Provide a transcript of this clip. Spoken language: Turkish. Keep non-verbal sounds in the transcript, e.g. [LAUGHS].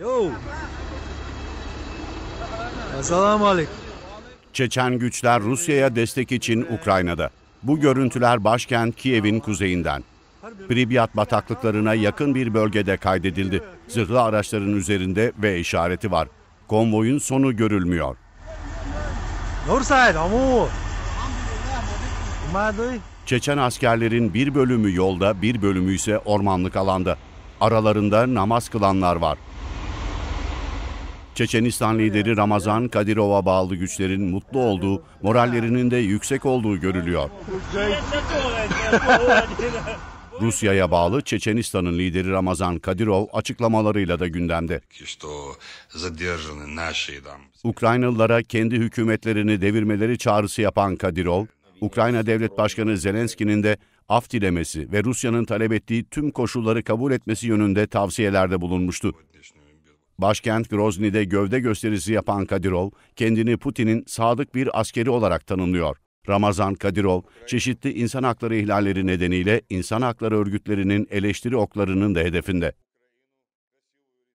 Yo. Esselamu Aleyküm. Çeçen güçler Rusya'ya destek için Ukrayna'da. Bu görüntüler başkent Kiev'in kuzeyinden. Pribyat bataklıklarına yakın bir bölgede kaydedildi. Zırhlı araçların üzerinde ve işareti var. Konvoyun sonu görülmüyor. Çeçen askerlerin bir bölümü yolda, bir bölümü ise ormanlık alanda. Aralarında namaz kılanlar var. Çeçenistan lideri Ramazan Kadirov'a bağlı güçlerin mutlu olduğu, morallerinin de yüksek olduğu görülüyor. [LAUGHS] Rusya'ya bağlı Çeçenistan'ın lideri Ramazan Kadirov açıklamalarıyla da gündemde. Ukraynalılara kendi hükümetlerini devirmeleri çağrısı yapan Kadirov, Ukrayna Devlet Başkanı Zelenski'nin de af dilemesi ve Rusya'nın talep ettiği tüm koşulları kabul etmesi yönünde tavsiyelerde bulunmuştu. Başkent Grozny'de gövde gösterisi yapan Kadirov, kendini Putin'in sadık bir askeri olarak tanımlıyor. Ramazan Kadirov, çeşitli insan hakları ihlalleri nedeniyle insan hakları örgütlerinin eleştiri oklarının da hedefinde.